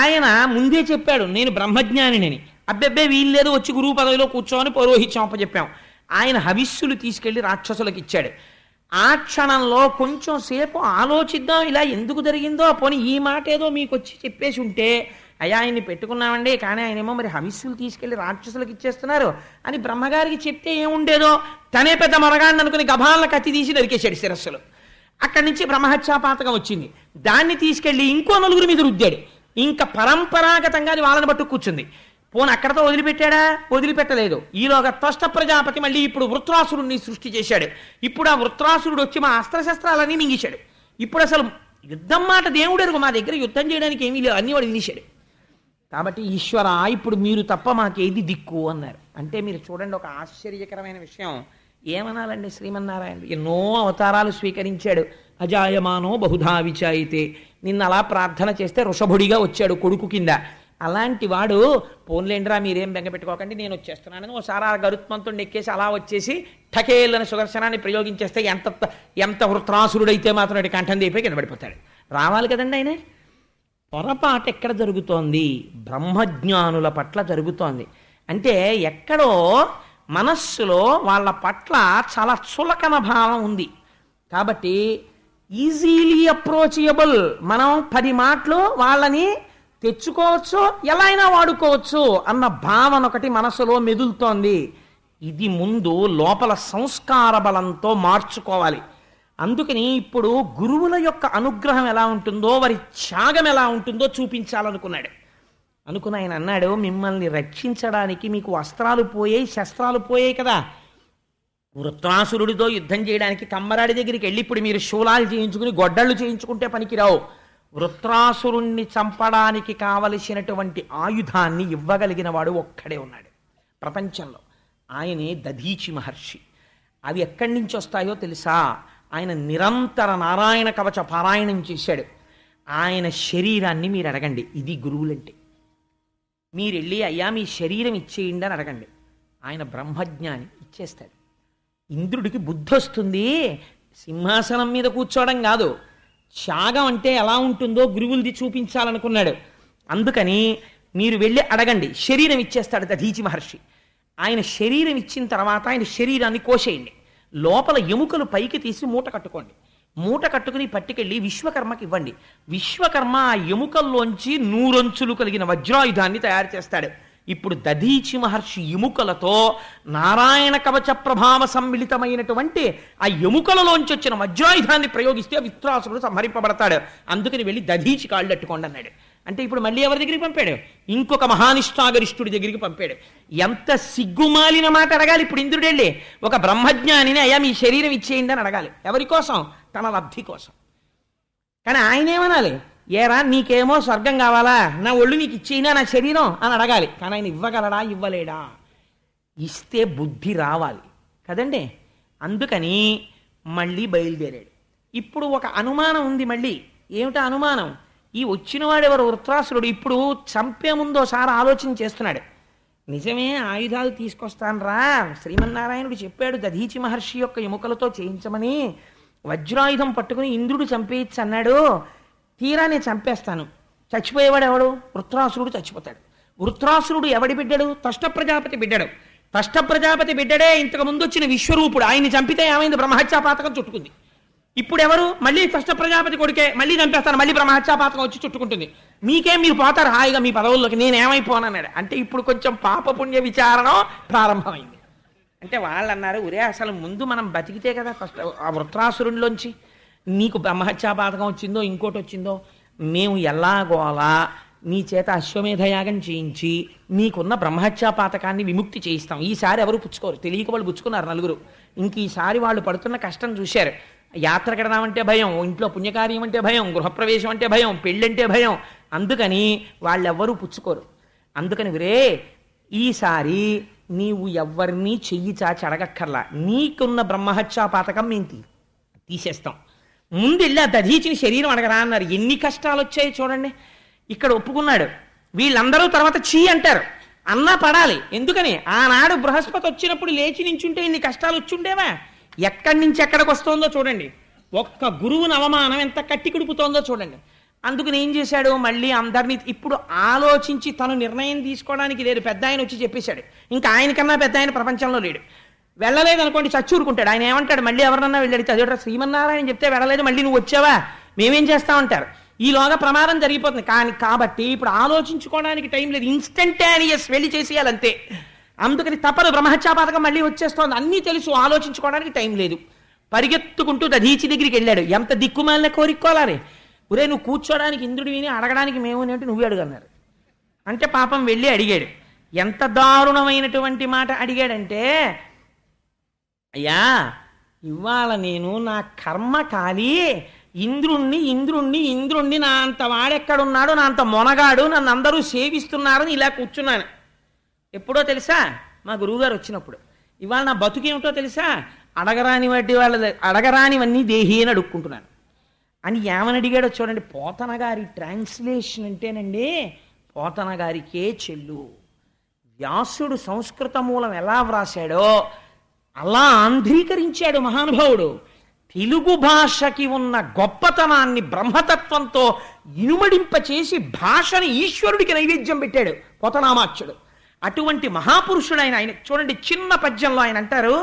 ఆయన ముందే చెప్పాడు నేను బ్రహ్మజ్ఞానిని అబ్బెబ్బే లేదు వచ్చి గురువు పదవిలో కూర్చోమని పౌరోహిత్యం చెప్పాం ఆయన హవిస్సులు తీసుకెళ్లి రాక్షసులకు ఇచ్చాడు ఆ క్షణంలో కొంచెం సేపు ఆలోచిద్దాం ఇలా ఎందుకు జరిగిందో పోనీ ఈ మాట ఏదో మీకు వచ్చి చెప్పేసి ఉంటే అయ్యా ఆయన్ని పెట్టుకున్నామండి కానీ ఆయనేమో మరి హవిస్సులు తీసుకెళ్లి రాక్షసులకు ఇచ్చేస్తున్నారు అని బ్రహ్మగారికి చెప్తే ఏముండేదో తనే పెద్ద మరగాన్ని అనుకుని గభాలను కత్తి తీసి నరికేశాడు శిరస్సులు అక్కడి నుంచి బ్రహ్మహత్యాపాతకం వచ్చింది దాన్ని తీసుకెళ్లి ఇంకో నలుగురి మీద రుద్దాడు ఇంకా పరంపరాగతంగా అది వాళ్ళని పట్టు కూర్చుంది పోను అక్కడతో వదిలిపెట్టాడా వదిలిపెట్టలేదు ఈలోగా త్వష్ట ప్రజాపతి మళ్ళీ ఇప్పుడు వృత్రాసురుణ్ణి సృష్టి చేశాడు ఇప్పుడు ఆ వృత్రాసురుడు వచ్చి మా అస్త్రశస్త్రాలన్నీ మింగిశాడు ఇప్పుడు అసలు యుద్ధం మాట దేవుడు మా దగ్గర యుద్ధం చేయడానికి ఏమీ లేవు అన్ని వాడు వినిశాడు కాబట్టి ఈశ్వర ఇప్పుడు మీరు తప్ప మాకేది దిక్కు అన్నారు అంటే మీరు చూడండి ఒక ఆశ్చర్యకరమైన విషయం ఏమనాలండి శ్రీమన్నారాయణ ఎన్నో అవతారాలు స్వీకరించాడు అజాయమానో బహుధా విచాయితే నిన్న అలా ప్రార్థన చేస్తే ఋషభుడిగా వచ్చాడు కొడుకు కింద అలాంటి వాడు పోన్లేండ్రా మీరేం బెంగపెట్టుకోకండి నేను వచ్చేస్తున్నానని ఓసారి ఆ గరుత్మంతుడు ఎక్కేసి అలా వచ్చేసి ఠకేళ్ళని సుదర్శనాన్ని ప్రయోగించేస్తే ఎంత ఎంత వృత్రాసురుడైతే మాత్రం కంఠం దీపే కింద పడిపోతాడు రావాలి కదండి ఆయన పొరపాటు ఎక్కడ జరుగుతోంది బ్రహ్మజ్ఞానుల పట్ల జరుగుతోంది అంటే ఎక్కడో మనస్సులో వాళ్ళ పట్ల చాలా చులకన భావం ఉంది కాబట్టి ఈజీలీ అప్రోచియబుల్ మనం పది మాటలు వాళ్ళని తెచ్చుకోవచ్చు ఎలా అయినా వాడుకోవచ్చు అన్న భావన ఒకటి మనసులో మెదులుతోంది ఇది ముందు లోపల సంస్కార బలంతో మార్చుకోవాలి అందుకని ఇప్పుడు గురువుల యొక్క అనుగ్రహం ఎలా ఉంటుందో వారి త్యాగం ఎలా ఉంటుందో చూపించాలనుకున్నాడు అనుకుని ఆయన అన్నాడు మిమ్మల్ని రక్షించడానికి మీకు వస్త్రాలు పోయాయి శస్త్రాలు పోయాయి కదా వృత్రాసురుడితో యుద్ధం చేయడానికి కమ్మరాడి దగ్గరికి వెళ్ళి ఇప్పుడు మీరు శూలాలు చేయించుకుని గొడ్డళ్ళు చేయించుకుంటే పనికిరావు వృత్రాసురుణ్ణి చంపడానికి కావలసినటువంటి ఆయుధాన్ని ఇవ్వగలిగిన వాడు ఒక్కడే ఉన్నాడు ప్రపంచంలో ఆయనే దధీచి మహర్షి అవి ఎక్కడి నుంచి వస్తాయో తెలుసా ఆయన నిరంతర నారాయణ కవచ పారాయణం చేశాడు ఆయన శరీరాన్ని మీరు అడగండి ఇది గురువులంటే మీరు వెళ్ళి అయ్యా మీ శరీరం ఇచ్చేయండి అని అడగండి ఆయన బ్రహ్మజ్ఞాని ఇచ్చేస్తాడు ఇంద్రుడికి బుద్ధి వస్తుంది సింహాసనం మీద కూర్చోవడం కాదు త్యాగం అంటే ఎలా ఉంటుందో గురువులది చూపించాలనుకున్నాడు అందుకని మీరు వెళ్ళి అడగండి శరీరం ఇచ్చేస్తాడు దధీచి మహర్షి ఆయన శరీరం ఇచ్చిన తర్వాత ఆయన శరీరాన్ని కోసేయండి లోపల ఎముకలు పైకి తీసి మూట కట్టుకోండి మూట కట్టుకుని పట్టుకెళ్ళి విశ్వకర్మకి ఇవ్వండి విశ్వకర్మ ఆ ఎముకల్లోంచి నూరొంచులు కలిగిన వజ్రాయుధాన్ని తయారు చేస్తాడు ఇప్పుడు దధీచి మహర్షి ఎముకలతో నారాయణ కవచ ప్రభావ సమ్మిళితమైనటువంటి ఆ ఎముకలలోంచి వచ్చిన వజ్రాయుధాన్ని ప్రయోగిస్తే విత్రాసుడు సంహరింపబడతాడు అందుకని వెళ్ళి దధీచి కాళ్ళట్టుకోండి అన్నాడు అంటే ఇప్పుడు మళ్ళీ ఎవరి దగ్గరికి పంపాడు ఇంకొక మహానిష్టాగరిష్ఠుడి దగ్గరికి పంపాడు ఎంత సిగ్గుమాలిన మాట అడగాలి ఇప్పుడు ఇంద్రుడెళ్ళి ఒక బ్రహ్మజ్ఞానిని అయ్యా మీ శరీరం ఇచ్చేయిందని అడగాలి ఎవరి కోసం తన లబ్ధి కోసం కానీ ఆయనేమనాలి ఏరా నీకేమో స్వర్గం కావాలా నా ఒళ్ళు నీకు ఇచ్చేయినా నా శరీరం అని అడగాలి కానీ ఆయన ఇవ్వగలడా ఇవ్వలేడా ఇస్తే బుద్ధి రావాలి కదండి అందుకని మళ్ళీ బయలుదేరాడు ఇప్పుడు ఒక అనుమానం ఉంది మళ్ళీ ఏమిటా అనుమానం ఈ వచ్చినవాడెవరు వృత్రాసురుడు ఇప్పుడు చంపే ముందు ఒకసారి ఆలోచన చేస్తున్నాడు నిజమే ఆయుధాలు తీసుకొస్తాను రా శ్రీమన్నారాయణుడు చెప్పాడు దధీచి మహర్షి యొక్క ఎముకలతో చేయించమని వజ్రాయుధం పట్టుకుని ఇంద్రుడు చంపేయచ్చు అన్నాడు తీరా నేను చంపేస్తాను చచ్చిపోయేవాడు ఎవడు వృత్రాసురుడు చచ్చిపోతాడు వృత్రాసురుడు ఎవడి బిడ్డడు తష్ట ప్రజాపతి బిడ్డడు తష్ట ప్రజాపతి బిడ్డడే ఇంతకు ముందు వచ్చిన విశ్వరూపుడు ఆయన్ని చంపితే ఏమైంది బ్రహ్మహత్యాపాతకం చుట్టుకుంది ఇప్పుడు ఎవరు మళ్ళీ తష్ట ప్రజాపతి కొడుకే మళ్ళీ చంపేస్తారు మళ్ళీ బ్రహ్మహత్యాపాతకం వచ్చి చుట్టుకుంటుంది మీకేం మీరు పోతారు హాయిగా మీ పదవుల్లోకి నేనేమైపోనన్నాడు అంటే ఇప్పుడు కొంచెం పాపపుణ్య విచారణ ప్రారంభమైంది అంటే వాళ్ళు అన్నారు ఒరే అసలు ముందు మనం బతికితే కదా ఫస్ట్ ఆ వృత్రాసురుడిలోంచి నీకు బ్రహ్మహత్యా బాధకం వచ్చిందో ఇంకోటి వచ్చిందో మేము ఎలాగోలా నీ చేత అశ్వమేధయాగం చేయించి నీకున్న బ్రహ్మహత్యా పాతకాన్ని విముక్తి చేయిస్తాం ఈసారి ఎవరు పుచ్చుకోరు తెలియక వాళ్ళు పుచ్చుకున్నారు నలుగురు ఇంక ఈసారి వాళ్ళు పడుతున్న కష్టం చూశారు యాత్ర కడదామంటే భయం ఇంట్లో పుణ్యకార్యం అంటే భయం గృహప్రవేశం అంటే భయం పెళ్ళంటే భయం అందుకని వాళ్ళెవ్వరూ పుచ్చుకోరు అందుకని వరే ఈసారి నీవు ఎవరినీ చెయ్యి చాచి అడగక్కర్లా నీకున్న బ్రహ్మహత్యా పాతకం మేము తీసేస్తాం ముందు వెళ్ళి ఆ దధీచిన శరీరం అడగరా అన్నారు ఎన్ని కష్టాలు వచ్చాయి చూడండి ఇక్కడ ఒప్పుకున్నాడు వీళ్ళందరూ తర్వాత చీ అంటారు అన్నా పడాలి ఎందుకని ఆనాడు బృహస్పతి వచ్చినప్పుడు లేచి నించుంటే ఇన్ని కష్టాలు వచ్చుండేవా ఎక్కడి నుంచి ఎక్కడికి వస్తుందో చూడండి ఒక్క గురువుని అవమానం ఎంత కట్టి కుడుపుతోందో చూడండి అందుకని ఏం చేశాడు మళ్ళీ అందరినీ ఇప్పుడు ఆలోచించి తను నిర్ణయం తీసుకోవడానికి లేదు పెద్ద ఆయన వచ్చి చెప్పేశాడు ఇంకా ఆయనకన్నా పెద్ద ఆయన ప్రపంచంలో లేడు వెళ్ళలేదనుకోండి చచ్చూరుకుంటాడు ఆయన ఏమంటాడు మళ్ళీ ఎవరన్నా వెళ్ళడితే అదేట్రా శ్రీమన్నారాయణ చెప్తే వెళ్ళలేదు మళ్ళీ నువ్వు వచ్చావా మేమేం చేస్తామంటారు ఈలోగా ప్రమాదం జరిగిపోతుంది కానీ కాబట్టి ఇప్పుడు ఆలోచించుకోవడానికి టైం లేదు ఇన్స్టంటానియస్ వెళ్ళి చేసేయాలంతే అందుకని తప్పదు బ్రహ్మత్యాపాతకం మళ్ళీ వచ్చేస్తోంది అన్నీ తెలుసు ఆలోచించుకోవడానికి టైం లేదు పరిగెత్తుకుంటూ దీచి దగ్గరికి వెళ్ళాడు ఎంత దిక్కుమాలిన కోరిక్కోలారే ఒరే నువ్వు కూర్చోడానికి ఇంద్రుడు విని అడగడానికి మేము అంటే నువ్వే అడుగన్నారు అంటే పాపం వెళ్ళి అడిగాడు ఎంత దారుణమైనటువంటి మాట అడిగాడంటే అయ్యా ఇవాళ నేను నా కర్మ కాలి ఇంద్రుణ్ణి ఇంద్రుణ్ణి ఇంద్రుణ్ణి నా అంత వాడెక్కడున్నాడో నా అంత మొనగాడు నన్ను అందరూ సేవిస్తున్నారని ఇలా కూర్చున్నాను ఎప్పుడో తెలుసా మా గురువుగారు వచ్చినప్పుడు ఇవాళ నా బతుకేమిటో తెలుసా అడగరాని వాటి వాళ్ళ అడగరానివన్నీ దేహి అని అడుక్కుంటున్నాను అని ఏమని అడిగాడో చూడండి పోతన గారి ట్రాన్స్లేషన్ అంటేనండి పోతన గారికే చెల్లు వ్యాసుడు సంస్కృత మూలం ఎలా వ్రాసాడో అలా ఆంధ్రీకరించాడు మహానుభావుడు తెలుగు భాషకి ఉన్న గొప్పతనాన్ని బ్రహ్మతత్వంతో ఇనుమడింపచేసి భాషని ఈశ్వరుడికి నైవేద్యం పెట్టాడు కొతనామాచ్యుడు అటువంటి మహాపురుషుడైన ఆయన చూడండి చిన్న పద్యంలో ఆయన అంటారు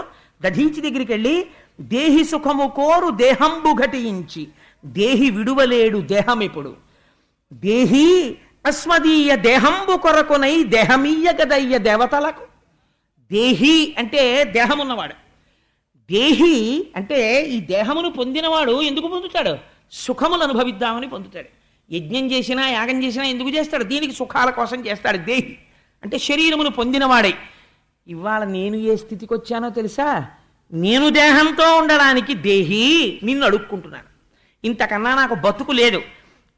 దధీచి దగ్గరికి వెళ్ళి దేహి సుఖము కోరు దేహంబు ఘటించి దేహి విడువలేడు దేహం ఇప్పుడు దేహి అస్మదీయ దేహంబు కొరకునై దేహమీయ గదయ్య దేవతలకు దేహి అంటే దేహం ఉన్నవాడు దేహి అంటే ఈ దేహమును పొందినవాడు ఎందుకు పొందుతాడు సుఖములు అనుభవిద్దామని పొందుతాడు యజ్ఞం చేసినా యాగం చేసినా ఎందుకు చేస్తాడు దీనికి సుఖాల కోసం చేస్తాడు దేహి అంటే శరీరమును పొందినవాడై ఇవాళ నేను ఏ స్థితికి వచ్చానో తెలుసా నేను దేహంతో ఉండడానికి దేహి నిన్ను అడుక్కుంటున్నాను ఇంతకన్నా నాకు బతుకు లేదు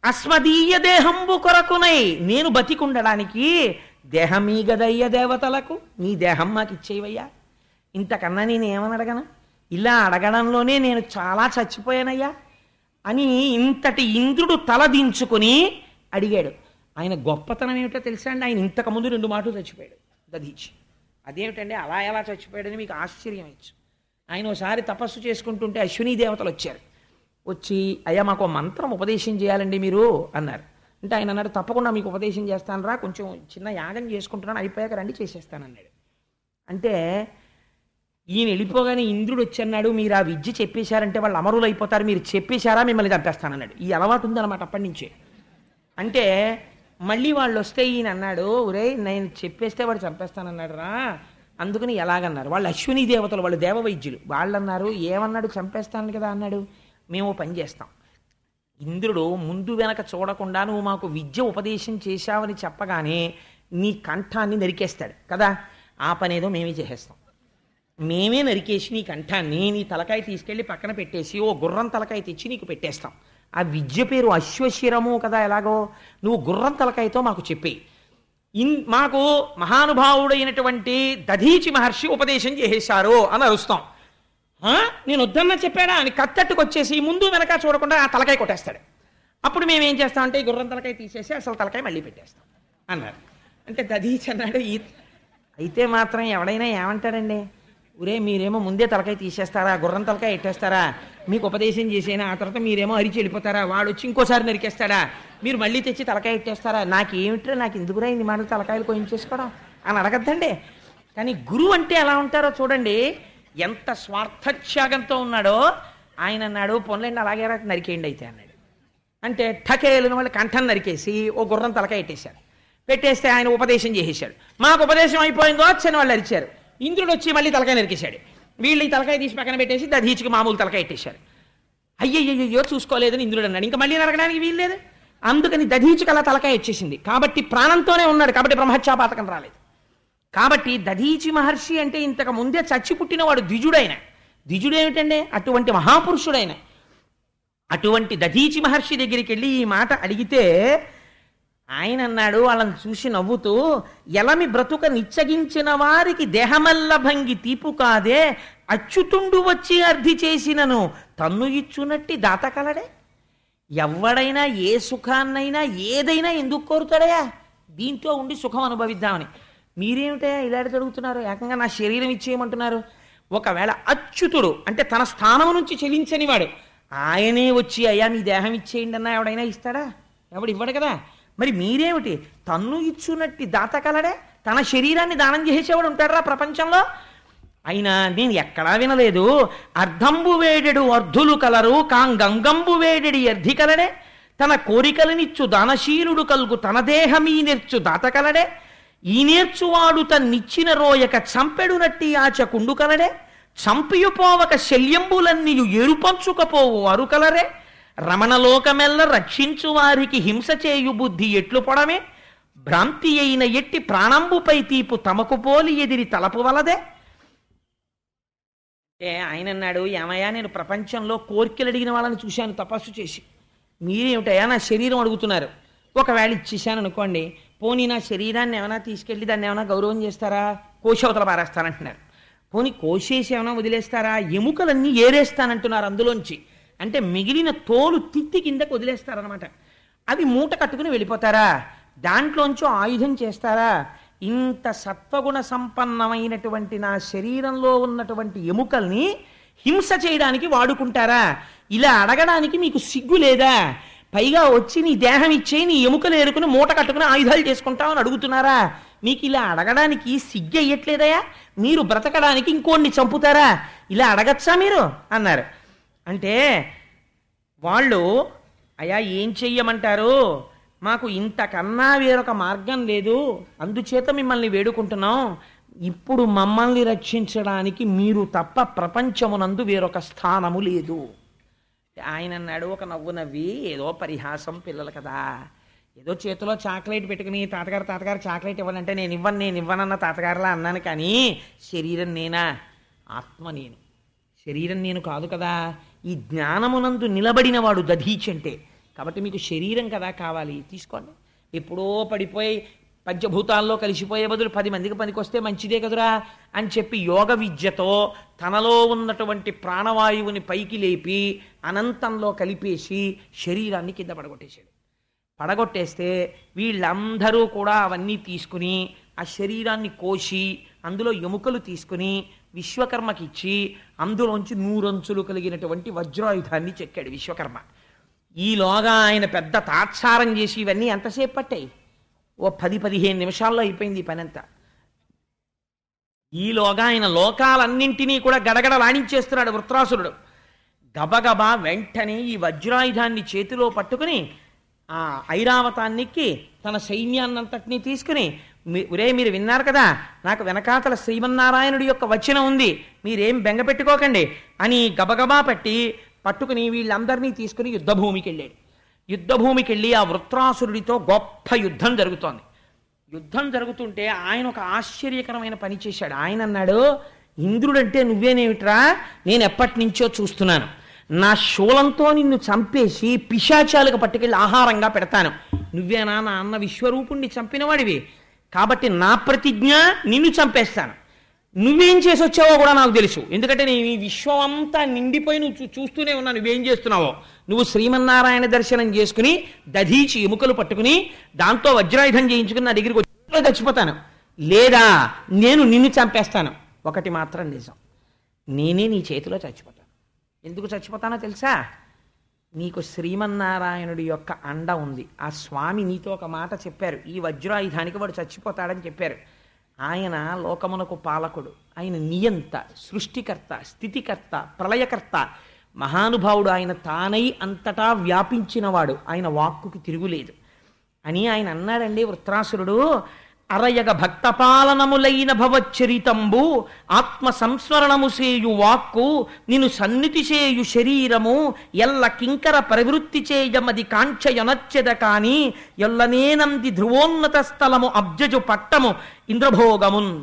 అస్మదీయ దేహంబు కొరకునై నేను బతికుండడానికి దేహం మీ గదయ్య దేవతలకు నీ దేహం మాకు ఇచ్చేవయ్యా ఇంతకన్నా నేను ఏమని అడగను ఇలా అడగడంలోనే నేను చాలా చచ్చిపోయానయ్యా అని ఇంతటి ఇంద్రుడు తలదించుకుని అడిగాడు ఆయన గొప్పతనం ఏమిటో తెలుసా అండి ఆయన ఇంతకుముందు రెండు మాటలు చచ్చిపోయాడు దధీచి అదేమిటండి అలా ఎలా చచ్చిపోయాడని మీకు ఆశ్చర్యం ఇచ్చు ఆయన ఒకసారి తపస్సు చేసుకుంటుంటే అశ్విని దేవతలు వచ్చారు వచ్చి అయ్యా మాకు మంత్రం ఉపదేశం చేయాలండి మీరు అన్నారు అంటే ఆయన అన్నాడు తప్పకుండా మీకు ఉపదేశం చేస్తాను రా కొంచెం చిన్న యాగం చేసుకుంటున్నాను అయిపోయాక రండి చేసేస్తానన్నాడు అంటే ఈయన వెళ్ళిపోగానే ఇంద్రుడు వచ్చన్నాడు మీరు ఆ విద్య చెప్పేశారంటే వాళ్ళు అమరులు అయిపోతారు మీరు చెప్పేశారా మిమ్మల్ని చంపేస్తానన్నాడు ఈ అలవాటు ఉందన్నమాట అప్పటి నుంచే అంటే మళ్ళీ వాళ్ళు వస్తే ఈయన అన్నాడు ఒరే నేను చెప్పేస్తే వాడు చంపేస్తానన్నాడు రా అందుకని ఎలాగన్నారు వాళ్ళు అశ్విని దేవతలు వాళ్ళు దేవ వైద్యులు వాళ్ళు అన్నారు ఏమన్నాడు చంపేస్తాను కదా అన్నాడు మేము పని చేస్తాం ఇంద్రుడు ముందు వెనక చూడకుండా నువ్వు మాకు విద్య ఉపదేశం చేశావని చెప్పగానే నీ కంఠాన్ని నరికేస్తాడు కదా ఆ పనేదో మేమే చేసేస్తాం మేమే నరికేసి నీ కంఠాన్ని నీ తలకాయ తీసుకెళ్ళి పక్కన పెట్టేసి ఓ గుర్రం తలకాయ తెచ్చి నీకు పెట్టేస్తాం ఆ విద్య పేరు అశ్వశిరము కదా ఎలాగో నువ్వు గుర్రం తలకాయతో మాకు చెప్పి ఇన్ మాకు మహానుభావుడైనటువంటి దధీచి మహర్షి ఉపదేశం చేసేశారు అని అరుస్తాం నేను వద్దన్నా చెప్పాడా అని కత్తట్టుకు వచ్చేసి ముందు వెనక చూడకుండా ఆ తలకాయ కొట్టేస్తాడు అప్పుడు మేము ఏం చేస్తామంటే ఈ గుర్రం తలకాయ తీసేసి అసలు తలకాయ మళ్ళీ పెట్టేస్తాం అన్నారు అంటే దదీచ్ అన్నాడు ఈ అయితే మాత్రం ఎవడైనా ఏమంటాడండి ఊరే మీరేమో ముందే తలకాయ తీసేస్తారా గుర్రం తలకాయ ఎట్టేస్తారా మీకు ఉపదేశం చేసేనా ఆ తర్వాత మీరేమో అరిచి వెళ్ళిపోతారా వాడు వచ్చి ఇంకోసారి నరికేస్తాడా మీరు మళ్ళీ తెచ్చి తలకాయ ఎట్టేస్తారా నాకు ఏమిట్రా నాకు ఎందుకు రాయింది మాటలు తలకాయలు కోయించేసుకోవడం అని అడగద్దండి కానీ గురువు అంటే ఎలా ఉంటారో చూడండి ఎంత స్వార్థత్యాగంతో ఉన్నాడో ఆయన అన్నాడు పొన్లండి అలాగే నరికేయండి అయితే అన్నాడు అంటే ఠకేలిన వాళ్ళు కంఠం నరికేసి ఓ గుర్రం తలక పెట్టేశారు పెట్టేస్తే ఆయన ఉపదేశం చేసేశాడు మాకు ఉపదేశం అయిపోయిందో వచ్చని వాళ్ళు అరిచారు ఇంద్రుడు వచ్చి మళ్ళీ తలకాయ నరికేశాడు వీళ్ళు ఈ తలకాయ తీసి పక్కన పెట్టేసి దధీచికి మామూలు తలకాయ పెట్టేశారు అయ్యయ్యో చూసుకోలేదని ఇంద్రుడు అన్నాడు ఇంకా మళ్ళీ నరకడానికి వీల్లేదు అందుకని దధీచుకు అలా తలకాయ వచ్చేసింది కాబట్టి ప్రాణంతోనే ఉన్నాడు కాబట్టి బ్రహ్మచ్చాపాతకం రాలేదు కాబట్టి దధీచి మహర్షి అంటే ఇంతకు ముందే చచ్చి పుట్టినవాడు ద్విజుడైన ద్విజుడేమిటండి అటువంటి మహాపురుషుడైన అటువంటి దధీచి మహర్షి దగ్గరికి వెళ్ళి ఈ మాట అడిగితే ఆయన అన్నాడు వాళ్ళని చూసి నవ్వుతూ ఎలమి బ్రతుక నిచ్చగించిన వారికి దేహమల్ల భంగి తీపు కాదే అచ్చుతుండు వచ్చి అర్థి చేసినను తన్ను ఇచ్చునట్టి దాతకలడే ఎవడైనా ఏ సుఖాన్నైనా ఏదైనా ఎందుకు కోరుతాడయా దీంతో ఉండి సుఖం అనుభవిద్దామని మీరేమిటే ఇలాంటి అడుగుతున్నారు ఏకంగా నా శరీరం ఇచ్చేయమంటున్నారు ఒకవేళ అచ్యుతుడు అంటే తన స్థానం నుంచి చెలించని వాడు ఆయనే వచ్చి అయ్యా మీ దేహం ఇచ్చేయండి అన్నా ఎవడైనా ఇస్తాడా ఎవడు ఇవ్వడు కదా మరి మీరేమిటి తన్ను ఇచ్చున్నట్టు దాత కలడే తన శరీరాన్ని దానం చేసేవాడు ఉంటాడరా ప్రపంచంలో అయినా నేను ఎక్కడా వినలేదు అర్ధంబు వేడెడు అర్ధులు కలరు కాంగంగంబు వేడెడి అర్ధి కలడే తన కోరికలనిచ్చు దానశీలుడు కలుగు తన దేహమీ నెర్చు దాత కలడే ఈ నేర్చువాడు తన్నిచ్చిన రోయక చంపెడునట్టి కుండు కలడే చంపియుపోవక శల్యంబులన్నీయు ఎరుపంచుకపోవు వారు కలరే రమణలోకమెల్ల రక్షించు వారికి హింస చేయు బుద్ధి ఎట్లు పొడమే భ్రాంతి అయిన ఎట్టి ప్రాణంబుపై తీపు తమకు పోలి ఎదిరి తలపు వలదే ఏ ఆయన అన్నాడు ఏమయ్యా నేను ప్రపంచంలో కోర్కెలు అడిగిన వాళ్ళని చూశాను తపస్సు చేసి మీరేమిటయ్యా నా శరీరం అడుగుతున్నారు ఒకవేళ ఇచ్చేసాను అనుకోండి పోనీ నా శరీరాన్ని ఏమైనా తీసుకెళ్ళి దాన్ని ఏమైనా గౌరవం చేస్తారా కోశవతల పారేస్తానంటున్నారు పోనీ కోసేసి ఏమైనా వదిలేస్తారా ఎముకలన్నీ ఏరేస్తానంటున్నారు అందులోంచి అంటే మిగిలిన తోలు తిత్తి కిందకు వదిలేస్తారనమాట అది మూట కట్టుకుని వెళ్ళిపోతారా దాంట్లోంచి ఆయుధం చేస్తారా ఇంత సత్వగుణ సంపన్నమైనటువంటి నా శరీరంలో ఉన్నటువంటి ఎముకల్ని హింస చేయడానికి వాడుకుంటారా ఇలా అడగడానికి మీకు సిగ్గు లేదా పైగా వచ్చి నీ దేహం ఇచ్చే నీ ఎముకలు ఏరుకుని మూట కట్టుకుని ఆయుధాలు అని అడుగుతున్నారా మీకు ఇలా అడగడానికి సిగ్గయ్యట్లేదయా మీరు బ్రతకడానికి ఇంకోడిని చంపుతారా ఇలా అడగచ్చా మీరు అన్నారు అంటే వాళ్ళు అయా ఏం చెయ్యమంటారు మాకు ఇంతకన్నా వేరొక మార్గం లేదు అందుచేత మిమ్మల్ని వేడుకుంటున్నాం ఇప్పుడు మమ్మల్ని రక్షించడానికి మీరు తప్ప ప్రపంచమునందు వేరొక స్థానము లేదు ఆయన అన్నాడు ఒక నవ్వు నవ్వి ఏదో పరిహాసం పిల్లలు కదా ఏదో చేతిలో చాక్లెట్ పెట్టుకుని తాతగారు తాతగారు చాక్లెట్ ఇవ్వాలంటే నేను ఇవ్వను నేను ఇవ్వనన్న తాతగారులా అన్నాను కానీ శరీరం నేనా ఆత్మ నేను శరీరం నేను కాదు కదా ఈ జ్ఞానమునందు నిలబడినవాడు దధీచ్ అంటే కాబట్టి మీకు శరీరం కదా కావాలి తీసుకోండి ఎప్పుడో పడిపోయి పంచభూతాల్లో కలిసిపోయే బదులు పది మందికి పనికొస్తే మంచిదే కదురా అని చెప్పి యోగ విద్యతో తనలో ఉన్నటువంటి ప్రాణవాయువుని పైకి లేపి అనంతంలో కలిపేసి శరీరాన్ని కింద పడగొట్టేశాడు పడగొట్టేస్తే వీళ్ళందరూ కూడా అవన్నీ తీసుకుని ఆ శరీరాన్ని కోసి అందులో ఎముకలు తీసుకుని విశ్వకర్మకి ఇచ్చి అందులోంచి నూరంచులు కలిగినటువంటి వజ్రాయుధాన్ని చెక్కాడు విశ్వకర్మ ఈలోగా ఆయన పెద్ద తాత్సారం చేసి ఇవన్నీ ఎంతసేపు పట్టాయి ఓ పది పదిహేను నిమిషాల్లో అయిపోయింది ఈ పనంతా ఈలోగా ఆయన లోకాలన్నింటినీ కూడా గడగడ వాణించేస్తున్నాడు వృత్రాసురుడు గబగబా వెంటనే ఈ వజ్రాయుధాన్ని చేతిలో పట్టుకుని ఆ ఐరావతాన్నికి తన సైన్యాన్నంతటినీ తీసుకుని ఒరే మీరు విన్నారు కదా నాకు వెనకాతల శ్రీమన్నారాయణుడి యొక్క వచనం ఉంది మీరేం బెంగ పెట్టుకోకండి అని గబగబా పట్టి పట్టుకుని వీళ్ళందరినీ తీసుకుని యుద్ధభూమికి వెళ్ళాడు యుద్ధభూమికి వెళ్ళి ఆ వృత్రాసురుడితో గొప్ప యుద్ధం జరుగుతోంది యుద్ధం జరుగుతుంటే ఆయన ఒక ఆశ్చర్యకరమైన పని చేశాడు ఆయన అన్నాడు ఇంద్రుడంటే నువ్వేనేమిట్రా నేను ఎప్పటి నుంచో చూస్తున్నాను నా శూలంతో నిన్ను చంపేసి పిశాచాలకు పట్టుకెళ్ళి ఆహారంగా పెడతాను నువ్వేనా నా అన్న విశ్వరూపుణ్ణి చంపినవాడివి కాబట్టి నా ప్రతిజ్ఞ నిన్ను చంపేస్తాను నువ్వేం చేసి వచ్చావో కూడా నాకు తెలుసు ఎందుకంటే నేను ఈ విశ్వం అంతా నిండిపోయి నువ్వు చూస్తూనే ఉన్నా నువ్వేం చేస్తున్నావో నువ్వు శ్రీమన్నారాయణ దర్శనం చేసుకుని దధీచి ఎముకలు పట్టుకుని దాంతో వజ్రాయుధం చేయించుకుని నా దగ్గరికి వచ్చి చచ్చిపోతాను లేదా నేను నిన్ను చంపేస్తాను ఒకటి మాత్రం నిజం నేనే నీ చేతిలో చచ్చిపోతాను ఎందుకు చచ్చిపోతానో తెలుసా నీకు శ్రీమన్నారాయణుడి యొక్క అండ ఉంది ఆ స్వామి నీతో ఒక మాట చెప్పారు ఈ వజ్రాయుధానికి వాడు చచ్చిపోతాడని చెప్పారు ఆయన లోకమునకు పాలకుడు ఆయన నియంత సృష్టికర్త స్థితికర్త ప్రళయకర్త మహానుభావుడు ఆయన తానై అంతటా వ్యాపించినవాడు ఆయన వాక్కుకి తిరుగులేదు అని ఆయన అన్నాడండి వృత్రాసురుడు అరయగ భక్తపాలనములైన భవచ్చరితంబు ఆత్మ సంస్మరణము చేయు వాక్కు నిను సన్నితి చేయు శరీరము ఎల్ల కింకర ప్రవృత్తి చేయమది కాంక్షయనచ్చెద కాని ఎల్లనేనంది ధ్రువోన్నత స్థలము అబ్జజు పట్టము ఇంద్రభోగమున్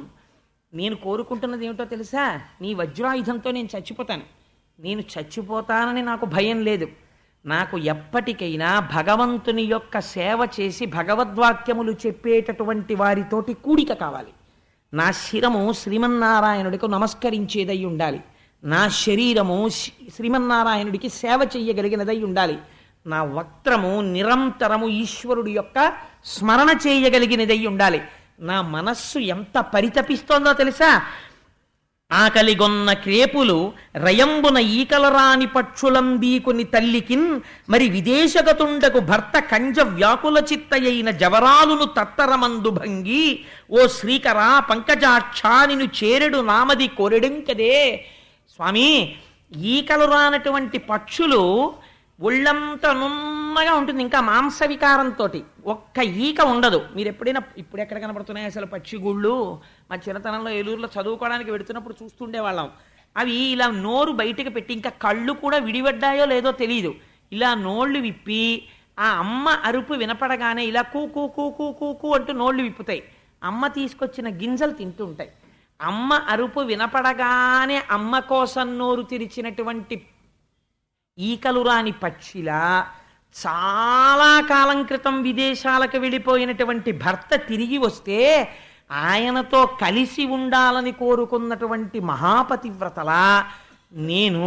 నేను కోరుకుంటున్నది ఏమిటో తెలుసా నీ వజ్రాయుధంతో నేను చచ్చిపోతాను నేను చచ్చిపోతానని నాకు భయం లేదు నాకు ఎప్పటికైనా భగవంతుని యొక్క సేవ చేసి భగవద్వాక్యములు చెప్పేటటువంటి వారితోటి కూడిక కావాలి నా శిరము శ్రీమన్నారాయణుడికి నమస్కరించేదై ఉండాలి నా శరీరము శ్రీమన్నారాయణుడికి సేవ చేయగలిగినదై ఉండాలి నా వక్త్రము నిరంతరము ఈశ్వరుడి యొక్క స్మరణ చేయగలిగినదై ఉండాలి నా మనస్సు ఎంత పరితపిస్తోందో తెలుసా ఆకలిగొన్న క్రేపులు రయంబున ఈకలరాని పక్షులంబీకుని తల్లికిన్ మరి విదేశగతుండకు భర్త కంజ వ్యాకుల చిత్తయైన జవరాలును తత్తరమందు భంగి ఓ శ్రీకరా పంకజాక్షానిను చేరెడు నామది కోరెడుంకదే స్వామి ఈకలు రానటువంటి పక్షులు ఒళ్ళంతా నున్నగా ఉంటుంది ఇంకా మాంస వికారంతో ఒక్క ఈక ఉండదు మీరు ఎప్పుడైనా ఇప్పుడు ఎక్కడ కనబడుతున్నాయి అసలు పక్షిగుళ్ళు మా చిన్నతనంలో ఏలూరులో చదువుకోవడానికి చూస్తుండే వాళ్ళం అవి ఇలా నోరు బయటకు పెట్టి ఇంకా కళ్ళు కూడా విడిపడ్డాయో లేదో తెలియదు ఇలా నోళ్ళు విప్పి ఆ అమ్మ అరుపు వినపడగానే ఇలా కూ కూ కూ కూ అంటూ నోళ్ళు విప్పుతాయి అమ్మ తీసుకొచ్చిన గింజలు తింటూ ఉంటాయి అమ్మ అరుపు వినపడగానే అమ్మ కోసం నోరు తెరిచినటువంటి ఈకలు రాని పక్షిలా చాలా కాలం క్రితం విదేశాలకు వెళ్ళిపోయినటువంటి భర్త తిరిగి వస్తే ఆయనతో కలిసి ఉండాలని కోరుకున్నటువంటి మహాపతివ్రతలా నేను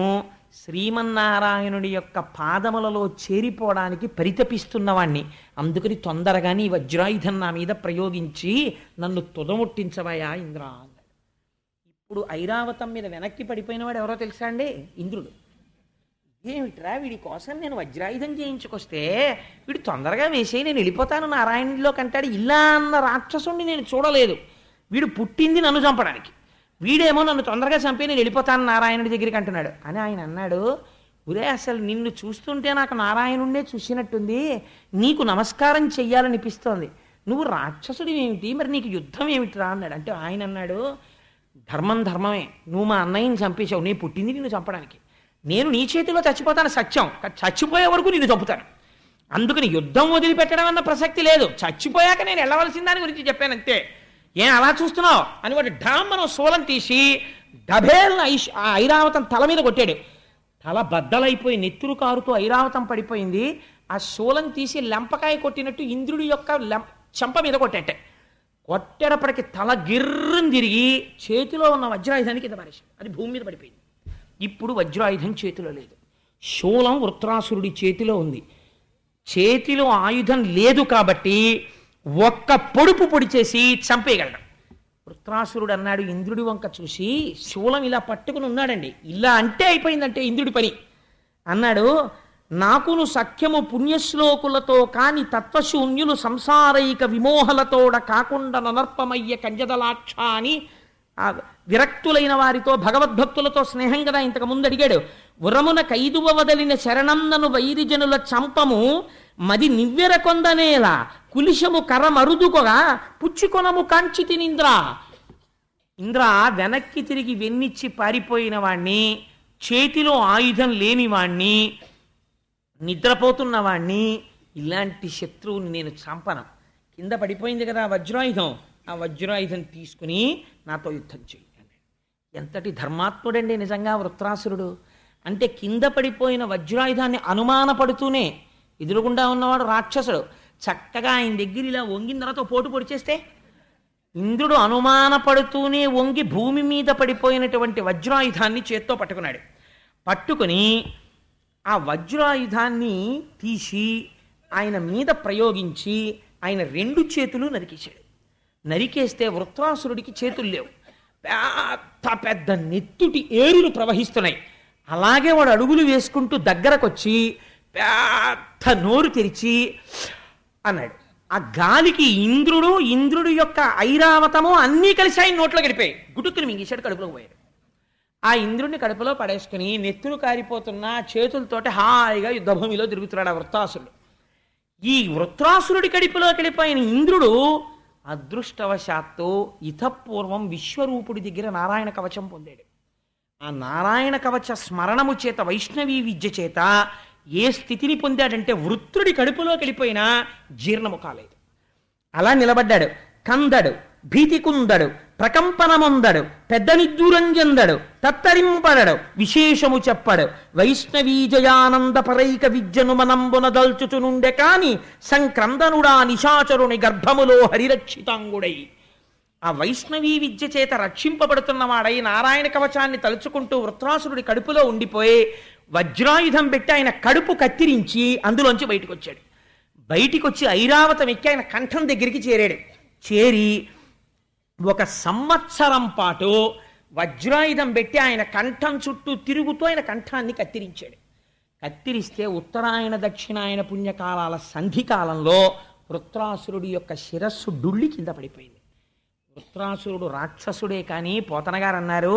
శ్రీమన్నారాయణుడి యొక్క పాదములలో చేరిపోవడానికి పరితపిస్తున్నవాణ్ణి అందుకని తొందరగా నీ వజ్రాయుధం నా మీద ప్రయోగించి నన్ను తుదముట్టించవయా ఇంద్ర ఇప్పుడు ఐరావతం మీద వెనక్కి పడిపోయినవాడు ఎవరో తెలుసా అండి ఇంద్రుడు ఏమిట్రా వీడి కోసం నేను వజ్రాయుధం చేయించుకొస్తే వీడు తొందరగా వేసేయి నేను వెళ్ళిపోతాను నారాయణుడిలో కంటాడు ఇలా అన్న రాక్షసుని నేను చూడలేదు వీడు పుట్టింది నన్ను చంపడానికి వీడేమో నన్ను తొందరగా చంపి నేను వెళ్ళిపోతాను నారాయణుడి దగ్గరికి అంటున్నాడు అని ఆయన అన్నాడు ఉరే అసలు నిన్ను చూస్తుంటే నాకు నారాయణుడే చూసినట్టుంది నీకు నమస్కారం చెయ్యాలనిపిస్తోంది నువ్వు రాక్షసుడు ఏమిటి మరి నీకు యుద్ధం ఏమిటిరా అన్నాడు అంటే ఆయన అన్నాడు ధర్మం ధర్మమే నువ్వు మా అన్నయ్యని చంపేశావు నీ పుట్టింది నిన్ను చంపడానికి నేను నీ చేతిలో చచ్చిపోతాను సత్యం చచ్చిపోయే వరకు నిన్ను చంపుతాను అందుకని యుద్ధం వదిలిపెట్టడం అన్న ప్రసక్తి లేదు చచ్చిపోయాక నేను వెళ్ళవలసిన దాని గురించి చెప్పాను అంతే ఏం అలా చూస్తున్నావు అని వాడు ఢామ్ మనం తీసి డభేల్ని ఐష్ ఆ ఐరావతం తల మీద కొట్టాడు తల బద్దలైపోయి నెత్తురు కారుతో ఐరావతం పడిపోయింది ఆ సోలం తీసి లెంపకాయ కొట్టినట్టు ఇంద్రుడి యొక్క చెంప మీద కొట్టేట కొట్టేటప్పటికి తల గిర్రం తిరిగి చేతిలో ఉన్న వజ్రాయుధానికి ఇంత పారేశాడు అది భూమి మీద పడిపోయింది ఇప్పుడు వజ్రాయుధం చేతిలో లేదు శూలం వృత్రాసురుడి చేతిలో ఉంది చేతిలో ఆయుధం లేదు కాబట్టి ఒక్క పొడుపు పొడిచేసి చంపేయగలడు వృత్రాసురుడు అన్నాడు ఇంద్రుడి వంక చూసి శూలం ఇలా పట్టుకుని ఉన్నాడండి ఇలా అంటే అయిపోయిందంటే ఇంద్రుడి పని అన్నాడు నాకును సఖ్యము పుణ్యశ్లోకులతో కాని తత్వశూన్యులు సంసారైక విమోహలతోడ కాకుండా ననర్పమయ్య కంజదలాక్ష అని ఆ విరక్తులైన వారితో భగవద్భక్తులతో స్నేహం కదా ఇంతకు ముందు అడిగాడు ఉరమున కైదువ వదలిన శరణందను వైరిజనుల చంపము మది నివ్వెరకొందనేలా కులిశము కరమరుదుకొగా పుచ్చుకొనము కాంచి తినింద్ర ఇంద్ర వెనక్కి తిరిగి వెన్నిచ్చి పారిపోయిన వాణ్ణి చేతిలో ఆయుధం లేనివాణ్ణి నిద్రపోతున్నవాణ్ణి ఇలాంటి శత్రువుని నేను చంపను కింద పడిపోయింది కదా వజ్రాయుధం ఆ వజ్రాయుధం తీసుకుని నాతో యుద్ధం చెయ్యి ఎంతటి ధర్మాత్ముడండి నిజంగా వృత్రాసురుడు అంటే కింద పడిపోయిన వజ్రాయుధాన్ని అనుమానపడుతూనే ఎదురుగుండా ఉన్నవాడు రాక్షసుడు చక్కగా ఆయన దగ్గర ఇలా వంగిన తర్వాత పోటు పొడిచేస్తే ఇంద్రుడు అనుమానపడుతూనే వంగి భూమి మీద పడిపోయినటువంటి వజ్రాయుధాన్ని చేత్తో పట్టుకున్నాడు పట్టుకుని ఆ వజ్రాయుధాన్ని తీసి ఆయన మీద ప్రయోగించి ఆయన రెండు చేతులు నరికేశాడు నరికేస్తే వృత్రాసురుడికి చేతులు లేవు పెద్ద పెద్ద నెత్తుటి ఏరులు ప్రవహిస్తున్నాయి అలాగే వాడు అడుగులు వేసుకుంటూ దగ్గరకొచ్చి పెద్ద నోరు తెరిచి అన్నాడు ఆ గాలికి ఇంద్రుడు ఇంద్రుడు యొక్క ఐరావతము అన్నీ కలిసి ఆయన నోట్లో గడిపాయి గుటుక్కుని మింగేశాడు కడుపులోకి పోయాడు ఆ ఇంద్రుడిని కడుపులో పడేసుకుని నెత్తులు కారిపోతున్న చేతులతోటి హాయిగా యుద్ధభూమిలో తిరుగుతున్నాడు ఆ వృత్రాసురుడు ఈ వృత్రాసురుడి కడుపులోకి వెళ్ళిపోయిన ఇంద్రుడు అదృష్టవశాత్తు ఇతపూర్వం విశ్వరూపుడి దగ్గర నారాయణ కవచం పొందాడు ఆ నారాయణ కవచ స్మరణము చేత వైష్ణవీ విద్య చేత ఏ స్థితిని పొందాడంటే వృత్రుడి కడుపులోకి వెళ్ళిపోయినా జీర్ణము కాలేదు అలా నిలబడ్డాడు కందడు భీతికుందడు ప్రకంపనమొందడు పెద్ద నిద్దురం చెందడు తత్తరింపడడు విశేషము చెప్పడు వైష్ణవీజయానంద పరైక విద్యను మనంబున దల్చుచునుండె కాని సంక్రందనుడా నిశాచరుని గర్భములో హరిరక్షితాంగుడై ఆ వైష్ణవీ విద్య చేత రక్షింపబడుతున్నవాడై నారాయణ కవచాన్ని తలుచుకుంటూ వృత్రాసురుడి కడుపులో ఉండిపోయి వజ్రాయుధం పెట్టి ఆయన కడుపు కత్తిరించి అందులోంచి బయటకు వచ్చాడు బయటికి వచ్చి ఐరావతం ఎక్కి ఆయన కంఠం దగ్గరికి చేరాడు చేరి ఒక సంవత్సరం పాటు వజ్రాయుధం పెట్టి ఆయన కంఠం చుట్టూ తిరుగుతూ ఆయన కంఠాన్ని కత్తిరించాడు కత్తిరిస్తే ఉత్తరాయణ దక్షిణాయన పుణ్యకాలాల సంధికాలంలో వృత్రాసురుడి యొక్క శిరస్సు డుళ్ళి కింద పడిపోయింది వృత్రాసురుడు రాక్షసుడే కానీ పోతనగారు అన్నారు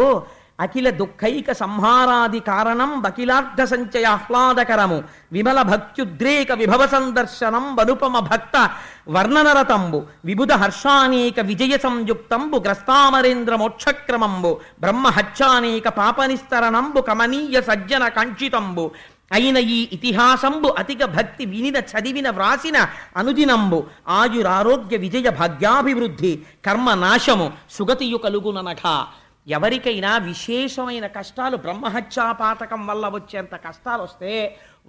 అఖిల దుఃఖైక సంహారాది కారణం బకిలార్థ సంచయ ఆహ్లాదకరము విమల భక్త్యుద్రేక విభవ సందర్శనం వనుపమ భక్త వర్ణనరతంబు విబుధ హర్షానేక విజయ సంయుక్తంబు గ్రస్తామరేంద్ర మోక్షక్రమంబు బ్రహ్మ హచ్చానేక పాపనిస్తరణంబు కమనీయ సజ్జన కంచితంబు అయిన ఈ ఇతిహాసంబు అతిక భక్తి వినిన చదివిన వ్రాసిన అనుదినంబు ఆయురారోగ్య విజయ భాగ్యాభివృద్ధి కర్మ నాశము సుగతియు కలుగుననఘ ఎవరికైనా విశేషమైన కష్టాలు బ్రహ్మహత్యాపాతకం వల్ల వచ్చేంత కష్టాలు వస్తే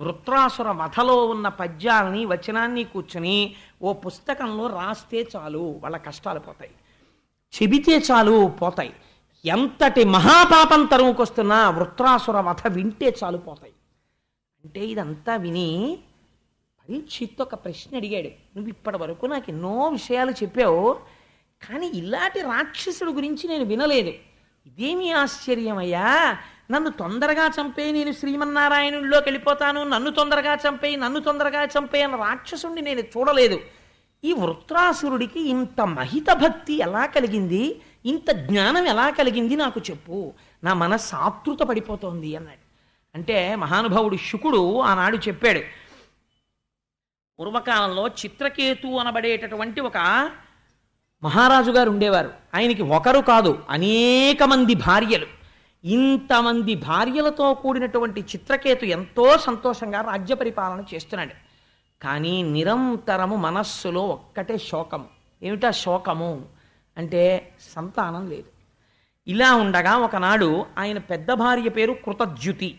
వృత్రాసుర వధలో ఉన్న పద్యాలని వచనాన్ని కూర్చుని ఓ పుస్తకంలో రాస్తే చాలు వాళ్ళ కష్టాలు పోతాయి చెబితే చాలు పోతాయి ఎంతటి మహాపాపం తరుముకొస్తున్నా వృత్రాసుర వధ వింటే చాలు పోతాయి అంటే ఇదంతా విని పరీక్షిత్ ఒక ప్రశ్న అడిగాడు నువ్వు ఇప్పటి వరకు నాకు ఎన్నో విషయాలు చెప్పావు కానీ ఇలాంటి రాక్షసుడు గురించి నేను వినలేదు ఇదేమి ఆశ్చర్యమయ్యా నన్ను తొందరగా చంపే నేను శ్రీమన్నారాయణుల్లోకి వెళ్ళిపోతాను నన్ను తొందరగా చంపే నన్ను తొందరగా చంపే అన్న రాక్షసుడిని నేను చూడలేదు ఈ వృత్రాసురుడికి ఇంత మహిత భక్తి ఎలా కలిగింది ఇంత జ్ఞానం ఎలా కలిగింది నాకు చెప్పు నా మనస్సు ఆతృత పడిపోతోంది అన్నాడు అంటే మహానుభావుడు శుకుడు ఆనాడు చెప్పాడు పూర్వకాలంలో చిత్రకేతు అనబడేటటువంటి ఒక మహారాజు గారు ఉండేవారు ఆయనకి ఒకరు కాదు అనేక మంది భార్యలు ఇంతమంది భార్యలతో కూడినటువంటి చిత్రకేతు ఎంతో సంతోషంగా రాజ్య పరిపాలన చేస్తున్నాడు కానీ నిరంతరము మనస్సులో ఒక్కటే శోకము ఏమిటా శోకము అంటే సంతానం లేదు ఇలా ఉండగా ఒకనాడు ఆయన పెద్ద భార్య పేరు కృతజ్యుతి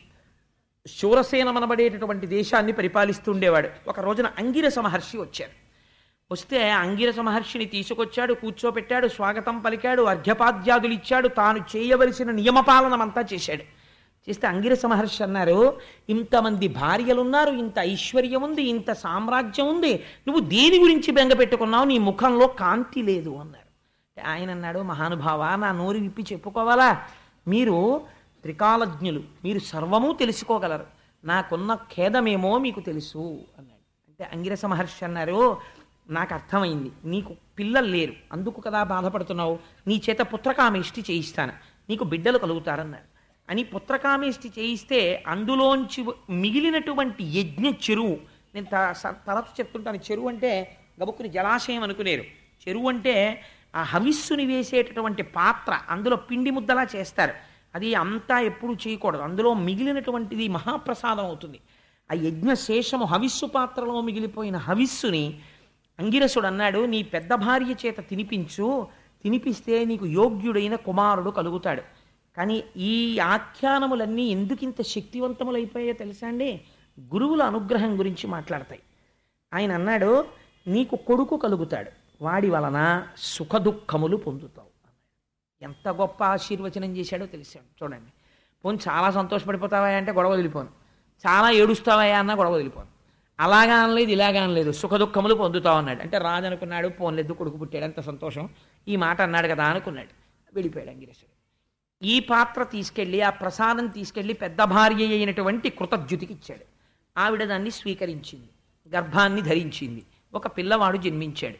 మనబడేటటువంటి దేశాన్ని పరిపాలిస్తుండేవాడు ఒక రోజున అంగిరస మహర్షి వచ్చారు వస్తే అంగిరస మహర్షిని తీసుకొచ్చాడు కూర్చోపెట్టాడు స్వాగతం పలికాడు అర్ఘ్యపాద్యాదులు ఇచ్చాడు తాను చేయవలసిన నియమపాలనమంతా చేశాడు చేస్తే అంగిరస మహర్షి అన్నారు ఇంతమంది భార్యలున్నారు ఇంత ఐశ్వర్యం ఉంది ఇంత సామ్రాజ్యం ఉంది నువ్వు దేని గురించి బెంగ పెట్టుకున్నావు నీ ముఖంలో కాంతి లేదు అన్నారు ఆయన అన్నాడు మహానుభావ నా నోరు విప్పి చెప్పుకోవాలా మీరు త్రికాలజ్ఞులు మీరు సర్వము తెలుసుకోగలరు నాకున్న ఖేదమేమో మీకు తెలుసు అన్నాడు అంటే అంగిరస మహర్షి అన్నారు నాకు అర్థమైంది నీకు పిల్లలు లేరు అందుకు కదా బాధపడుతున్నావు నీ చేత పుత్రకామేష్టి చేయిస్తాను నీకు బిడ్డలు కలుగుతారన్నారు అని పుత్రకామేష్టి చేయిస్తే అందులోంచి మిగిలినటువంటి యజ్ఞ చెరువు నేను తరచు చెప్తుంటాను చెరువు అంటే గబుక్కుని జలాశయం అనుకునేరు చెరువు అంటే ఆ హవిస్సుని వేసేటటువంటి పాత్ర అందులో పిండి ముద్దలా చేస్తారు అది అంతా ఎప్పుడు చేయకూడదు అందులో మిగిలినటువంటిది మహాప్రసాదం అవుతుంది ఆ యజ్ఞశేషము హవిస్సు పాత్రలో మిగిలిపోయిన హవిస్సుని అంగిరసుడు అన్నాడు నీ పెద్ద భార్య చేత తినిపించు తినిపిస్తే నీకు యోగ్యుడైన కుమారుడు కలుగుతాడు కానీ ఈ ఆఖ్యానములన్నీ ఎందుకింత శక్తివంతములైపోయాయో తెలుసా అండి గురువుల అనుగ్రహం గురించి మాట్లాడతాయి ఆయన అన్నాడు నీకు కొడుకు కలుగుతాడు వాడి వలన సుఖదుఖములు పొందుతావు ఎంత గొప్ప ఆశీర్వచనం చేశాడో తెలిసాడు చూడండి పోను చాలా సంతోషపడిపోతావా అంటే గొడవ వదిలిపోను చాలా ఏడుస్తావా అన్నా గొడవ వదిలిపోను అలాగా అనలేదు ఇలాగా అనలేదు దుఃఖములు పొందుతా ఉన్నాడు అంటే అనుకున్నాడు పోన్లేదు కొడుకు పుట్టాడు అంత సంతోషం ఈ మాట అన్నాడు కదా అనుకున్నాడు వెళ్ళిపోయాడు అంగిరేశుడు ఈ పాత్ర తీసుకెళ్ళి ఆ ప్రసాదం తీసుకెళ్ళి పెద్ద భార్య అయినటువంటి కృతజ్యుతికి ఇచ్చాడు ఆవిడ దాన్ని స్వీకరించింది గర్భాన్ని ధరించింది ఒక పిల్లవాడు జన్మించాడు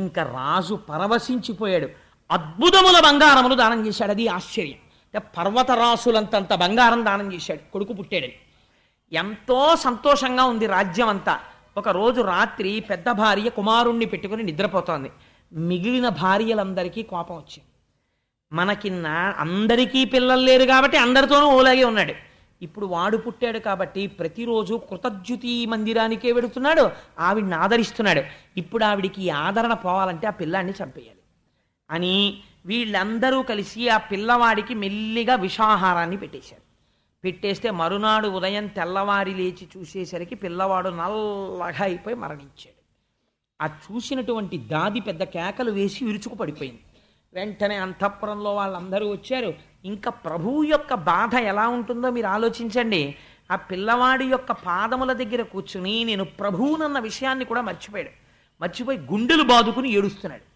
ఇంకా రాజు పరవశించిపోయాడు అద్భుతముల బంగారములు దానం చేశాడు అది ఆశ్చర్యం పర్వతరాసులంతంత బంగారం దానం చేశాడు కొడుకు పుట్టాడని ఎంతో సంతోషంగా ఉంది రాజ్యం అంతా ఒకరోజు రాత్రి పెద్ద భార్య కుమారుణ్ణి పెట్టుకుని నిద్రపోతోంది మిగిలిన భార్యలందరికీ కోపం వచ్చింది మనకి నా అందరికీ పిల్లలు లేరు కాబట్టి అందరితోనూ ఓలాగే ఉన్నాడు ఇప్పుడు వాడు పుట్టాడు కాబట్టి ప్రతిరోజు కృతజ్యుతి మందిరానికే వెడుతున్నాడు ఆవిడిని ఆదరిస్తున్నాడు ఇప్పుడు ఆవిడికి ఆదరణ పోవాలంటే ఆ పిల్లాన్ని చంపేయాలి అని వీళ్ళందరూ కలిసి ఆ పిల్లవాడికి మెల్లిగా విషాహారాన్ని పెట్టేశారు పెట్టేస్తే మరునాడు ఉదయం తెల్లవారి లేచి చూసేసరికి పిల్లవాడు నల్లగా అయిపోయి మరణించాడు ఆ చూసినటువంటి దాది పెద్ద కేకలు వేసి విరుచుకు పడిపోయింది వెంటనే అంతఃపురంలో వాళ్ళందరూ వచ్చారు ఇంకా ప్రభువు యొక్క బాధ ఎలా ఉంటుందో మీరు ఆలోచించండి ఆ పిల్లవాడి యొక్క పాదముల దగ్గర కూర్చుని నేను ప్రభువునన్న విషయాన్ని కూడా మర్చిపోయాడు మర్చిపోయి గుండెలు బాదుకుని ఏడుస్తున్నాడు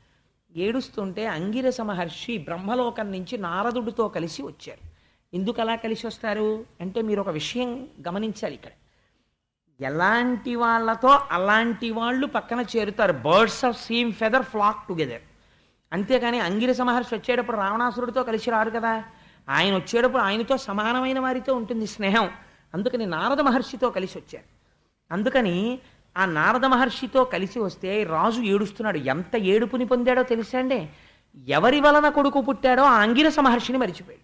ఏడుస్తుంటే అంగిరస మహర్షి బ్రహ్మలోకం నుంచి నారదుడితో కలిసి వచ్చారు ఎందుకు అలా కలిసి వస్తారు అంటే మీరు ఒక విషయం గమనించాలి ఇక్కడ ఎలాంటి వాళ్ళతో అలాంటి వాళ్ళు పక్కన చేరుతారు birds of same feather flock together అంతేకాని అంగిరస మహర్షి వచ్చేటప్పుడు రావణాసురుడితో కలిసి రారు కదా ఆయన వచ్చేటప్పుడు ఆయనతో సమానమైన వారితో ఉంటుంది స్నేహం అందుకని నారద మహర్షితో కలిసి వచ్చారు అందుకని ఆ నారద మహర్షితో కలిసి వస్తే రాజు ఏడుస్తున్నాడు ఎంత ఏడుపుని పొందాడో తెలుసా అండి ఎవరి వలన కొడుకు పుట్టాడో ఆ అంగిరస మహర్షిని మరిచిపోయాడు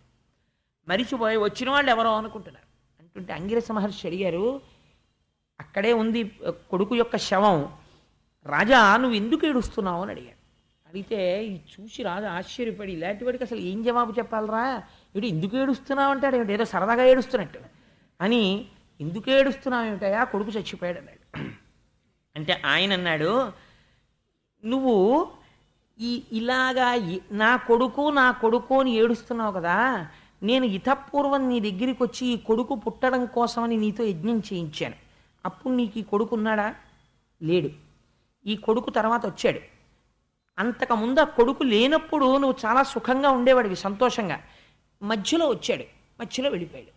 మరిచిపోయి వచ్చిన వాళ్ళు ఎవరో అనుకుంటున్నారు అంటుంటే అంగిరస మహర్షి అడిగారు అక్కడే ఉంది కొడుకు యొక్క శవం రాజా నువ్వు ఎందుకు ఏడుస్తున్నావు అని అడిగాడు అడిగితే ఇది చూసి రాజు ఆశ్చర్యపడి ఇలాంటి వాడికి అసలు ఏం జవాబు చెప్పాలరా ఇటు ఎందుకు ఏడుస్తున్నావు అంటాడు ఏమిటి ఏదో సరదాగా ఏడుస్తున్నట్టు అని ఎందుకు ఏడుస్తున్నావు ఏమిటయా కొడుకు చచ్చిపోయాడు అన్నాడు అంటే ఆయన అన్నాడు నువ్వు ఈ ఇలాగా నా కొడుకు నా కొడుకు అని ఏడుస్తున్నావు కదా నేను ఇతపూర్వం నీ దగ్గరికి వచ్చి ఈ కొడుకు పుట్టడం కోసమని నీతో యజ్ఞం చేయించాను అప్పుడు నీకు ఈ కొడుకు ఉన్నాడా లేడు ఈ కొడుకు తర్వాత వచ్చాడు అంతకుముందు ఆ కొడుకు లేనప్పుడు నువ్వు చాలా సుఖంగా ఉండేవాడివి సంతోషంగా మధ్యలో వచ్చాడు మధ్యలో వెళ్ళిపోయాడు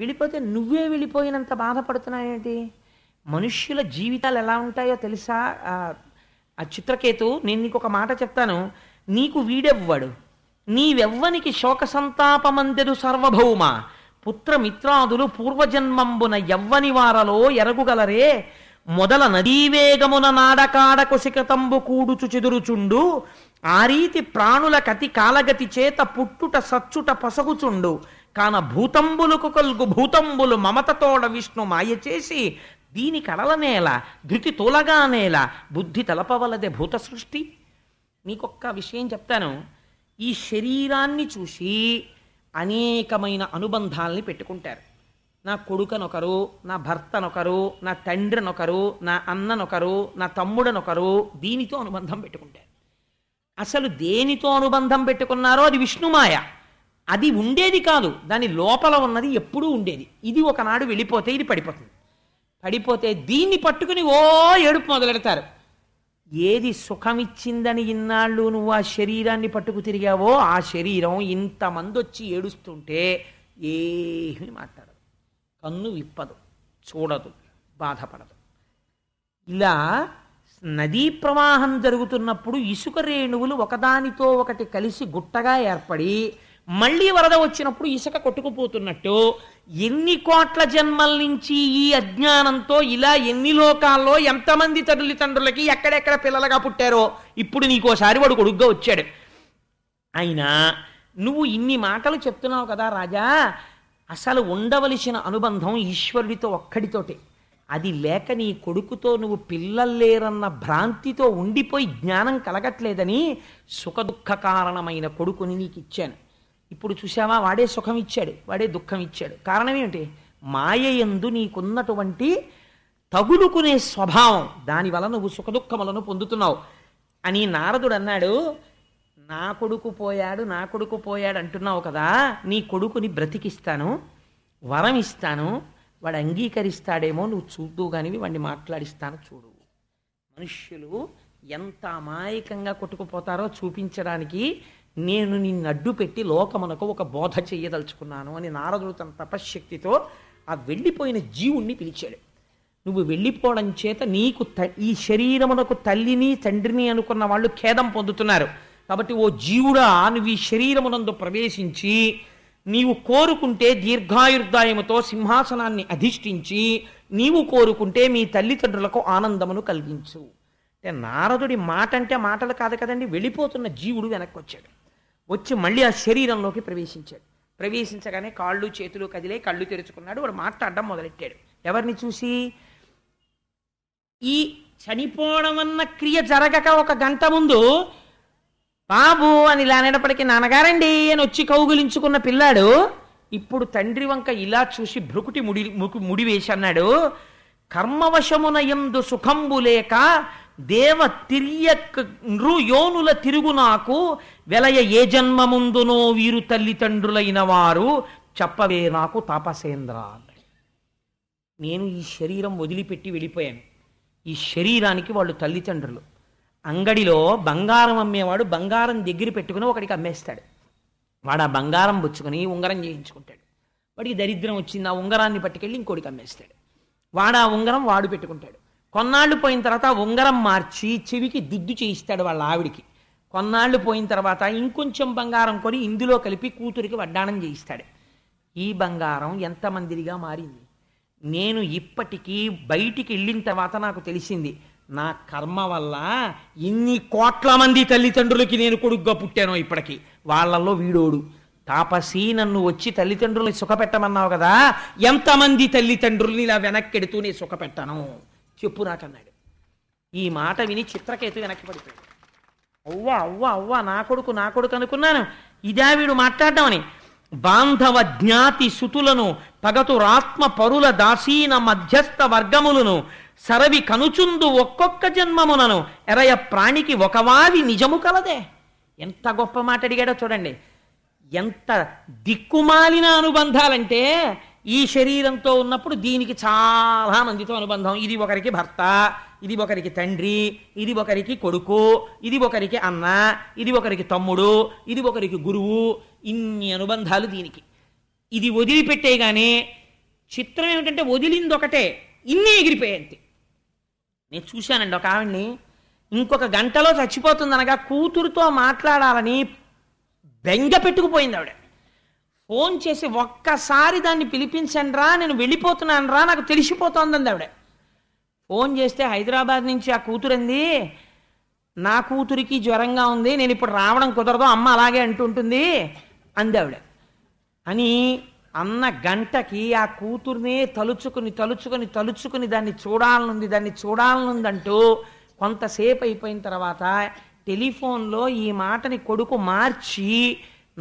వెళ్ళిపోతే నువ్వే వెళ్ళిపోయినంత బాధపడుతున్నాయేంటి మనుష్యుల జీవితాలు ఎలా ఉంటాయో తెలుసా ఆ చిత్రకేతు నేను నీకు ఒక మాట చెప్తాను నీకు వీడెవ్వాడు నీవెవ్వనికి శోక సంతాపమందెరు సర్వభౌమ పుత్రమిత్రాదులు పూర్వజన్మంబున ఎవ్వని వారలో ఎరగుగలరే మొదల నదీవేగమున నాడకాడ కుశికతంబు కూడుచు చెదురుచుండు ఆ రీతి ప్రాణుల కతి కాలగతి చేత పుట్టుట సచ్చుట పసగుచుండు కాన భూతంబులకు కలుగు భూతంబులు మమతతోడ విష్ణు మాయ చేసి దీని కడల నేల ధృతి తోలగా నేల బుద్ధి తలపవలదే భూత సృష్టి నీకొక్క విషయం చెప్తాను ఈ శరీరాన్ని చూసి అనేకమైన అనుబంధాలని పెట్టుకుంటారు నా కొడుకనొకరు నా భర్తనొకరు నా తండ్రినొకరు నా అన్ననొకరు నా తమ్ముడనొకరు దీనితో అనుబంధం పెట్టుకుంటారు అసలు దేనితో అనుబంధం పెట్టుకున్నారో అది విష్ణుమాయ అది ఉండేది కాదు దాని లోపల ఉన్నది ఎప్పుడూ ఉండేది ఇది ఒకనాడు వెళ్ళిపోతే ఇది పడిపోతుంది పడిపోతే దీన్ని పట్టుకుని ఓ ఏడుపు మొదలెడతారు ఏది సుఖమిచ్చిందని ఇన్నాళ్ళు నువ్వు ఆ శరీరాన్ని పట్టుకు తిరిగావో ఆ శరీరం ఇంతమంది వచ్చి ఏడుస్తుంటే ఏమి మాట్లాడదు కన్ను విప్పదు చూడదు బాధపడదు ఇలా నదీ ప్రవాహం జరుగుతున్నప్పుడు ఇసుక రేణువులు ఒకదానితో ఒకటి కలిసి గుట్టగా ఏర్పడి మళ్ళీ వరద వచ్చినప్పుడు ఇసుక కొట్టుకుపోతున్నట్టు ఎన్ని కోట్ల జన్మల నుంచి ఈ అజ్ఞానంతో ఇలా ఎన్ని లోకాల్లో ఎంతమంది తల్లిదండ్రులకి ఎక్కడెక్కడ పిల్లలుగా పుట్టారో ఇప్పుడు నీకోసారి వాడు కొడుగ్గా వచ్చాడు అయినా నువ్వు ఇన్ని మాటలు చెప్తున్నావు కదా రాజా అసలు ఉండవలసిన అనుబంధం ఈశ్వరుడితో ఒక్కడితోటి అది లేక నీ కొడుకుతో నువ్వు పిల్లల్లేరన్న భ్రాంతితో ఉండిపోయి జ్ఞానం కలగట్లేదని సుఖదుఖ కారణమైన కొడుకుని నీకు ఇచ్చాను ఇప్పుడు చూసావా వాడే సుఖం ఇచ్చాడు వాడే దుఃఖం ఇచ్చాడు కారణం ఏమిటి మాయయందు నీకున్నటువంటి తగులుకునే స్వభావం దానివల్ల నువ్వు సుఖదుఖములను పొందుతున్నావు అని నారదుడు అన్నాడు నా కొడుకు పోయాడు నా కొడుకు పోయాడు అంటున్నావు కదా నీ కొడుకుని బ్రతికిస్తాను వరం ఇస్తాను వాడు అంగీకరిస్తాడేమో నువ్వు చూద్దు కానివి వాడిని మాట్లాడిస్తాను చూడు మనుష్యులు ఎంత అమాయకంగా కొట్టుకుపోతారో చూపించడానికి నేను నిన్ను అడ్డు పెట్టి లోకమునకు ఒక బోధ చేయదలుచుకున్నాను అని నారదుడు తన తపశ్శక్తితో ఆ వెళ్ళిపోయిన జీవుణ్ణి పిలిచాడు నువ్వు వెళ్ళిపోవడం చేత నీకు త ఈ శరీరమునకు తల్లిని తండ్రిని అనుకున్న వాళ్ళు ఖేదం పొందుతున్నారు కాబట్టి ఓ జీవుడా నువ్వు ఈ శరీరమునందు ప్రవేశించి నీవు కోరుకుంటే దీర్ఘాయుర్దాయముతో సింహాసనాన్ని అధిష్ఠించి నీవు కోరుకుంటే మీ తల్లిదండ్రులకు ఆనందమును కలిగించు అంటే నారదుడి మాట అంటే మాటలు కాదు కదండి వెళ్ళిపోతున్న జీవుడు వెనక్కి వచ్చాడు వచ్చి మళ్ళీ ఆ శరీరంలోకి ప్రవేశించాడు ప్రవేశించగానే కాళ్ళు చేతులు కదిలే కళ్ళు తెరుచుకున్నాడు వాడు మాట్లాడడం మొదలెట్టాడు ఎవరిని చూసి ఈ చనిపోవడం అన్న క్రియ జరగక ఒక గంట ముందు బాబు అని ఇలా అనేటప్పటికీ నాన్నగారండి అని వచ్చి కౌగులించుకున్న పిల్లాడు ఇప్పుడు తండ్రి వంక ఇలా చూసి భ్రుకుటి ముడి ముడివేసి అన్నాడు కర్మవశమున ఎందు సుఖంబు లేక దేవ తిరియక్రు యోనుల తిరుగు నాకు వెలయ ఏ జన్మ ముందునో వీరు తల్లిదండ్రులైన వారు చెప్పవే నాకు తాపసేంద్ర నేను ఈ శరీరం వదిలిపెట్టి వెళ్ళిపోయాను ఈ శరీరానికి వాళ్ళు తల్లిదండ్రులు అంగడిలో బంగారం అమ్మేవాడు బంగారం దగ్గర పెట్టుకుని ఒకడికి అమ్మేస్తాడు వాడు ఆ బంగారం పుచ్చుకొని ఉంగరం చేయించుకుంటాడు వాడికి దరిద్రం వచ్చింది ఆ ఉంగరాన్ని పట్టుకెళ్ళి ఇంకోటికి అమ్మేస్తాడు వాడు ఆ ఉంగరం వాడు పెట్టుకుంటాడు కొన్నాళ్ళు పోయిన తర్వాత ఉంగరం మార్చి చెవికి దుద్దు చేయిస్తాడు వాళ్ళ ఆవిడికి కొన్నాళ్ళు పోయిన తర్వాత ఇంకొంచెం బంగారం కొని ఇందులో కలిపి కూతురికి వడ్డాణం చేయిస్తాడు ఈ బంగారం ఎంతమందిరిగా మారింది నేను ఇప్పటికీ బయటికి వెళ్ళిన తర్వాత నాకు తెలిసింది నా కర్మ వల్ల ఇన్ని కోట్ల మంది తల్లిదండ్రులకి నేను కొడుగ్గా పుట్టాను ఇప్పటికీ వాళ్ళల్లో వీడోడు తాపసి నన్ను వచ్చి తల్లిదండ్రుల్ని సుఖపెట్టమన్నావు కదా ఎంతమంది తల్లిదండ్రుల్ని ఇలా వెనక్కెడుతూ నేను సుఖపెట్టాను చెప్పు నాటన్నాడు ఈ మాట విని చిత్రకేతు వెనక్కి పడిపోయాడు అవ్వా అవ్వా అవ్వా నా కొడుకు నా కొడుకు అనుకున్నాను ఇదే వీడు మాట్లాడ్డామని బాంధవ జ్ఞాతి సుతులను పగతురాత్మ పరుల దాసీన మధ్యస్థ వర్గములను సరవి కనుచుందు ఒక్కొక్క జన్మమునను ఎరయ ప్రాణికి ఒకవావి నిజము కలదే ఎంత గొప్ప మాట అడిగాడో చూడండి ఎంత దిక్కుమాలిన అనుబంధాలంటే ఈ శరీరంతో ఉన్నప్పుడు దీనికి చాలా మందితో అనుబంధం ఇది ఒకరికి భర్త ఇది ఒకరికి తండ్రి ఇది ఒకరికి కొడుకు ఇది ఒకరికి అన్న ఇది ఒకరికి తమ్ముడు ఇది ఒకరికి గురువు ఇన్ని అనుబంధాలు దీనికి ఇది కానీ చిత్రం ఏమిటంటే వదిలింది ఒకటే ఇన్ని ఎగిరిపోయేంతే నేను చూశానండి ఒక ఆవిడ్ని ఇంకొక గంటలో చచ్చిపోతుందనగా కూతురుతో మాట్లాడాలని బెంగ పెట్టుకుపోయింది ఆవిడ ఫోన్ చేసి ఒక్కసారి దాన్ని పిలిపించండి రా నేను వెళ్ళిపోతున్నాను రా నాకు తెలిసిపోతుందండి ఆవిడ ఫోన్ చేస్తే హైదరాబాద్ నుంచి ఆ కూతురంది నా కూతురికి జ్వరంగా ఉంది నేను ఇప్పుడు రావడం కుదరదు అమ్మ అలాగే అంటుంటుంది అంది ఆవిడ అని అన్న గంటకి ఆ కూతుర్నే తలుచుకుని తలుచుకుని తలుచుకుని దాన్ని చూడాలనుంది దాన్ని చూడాలనుందంటూ కొంతసేపు అయిపోయిన తర్వాత టెలిఫోన్లో ఈ మాటని కొడుకు మార్చి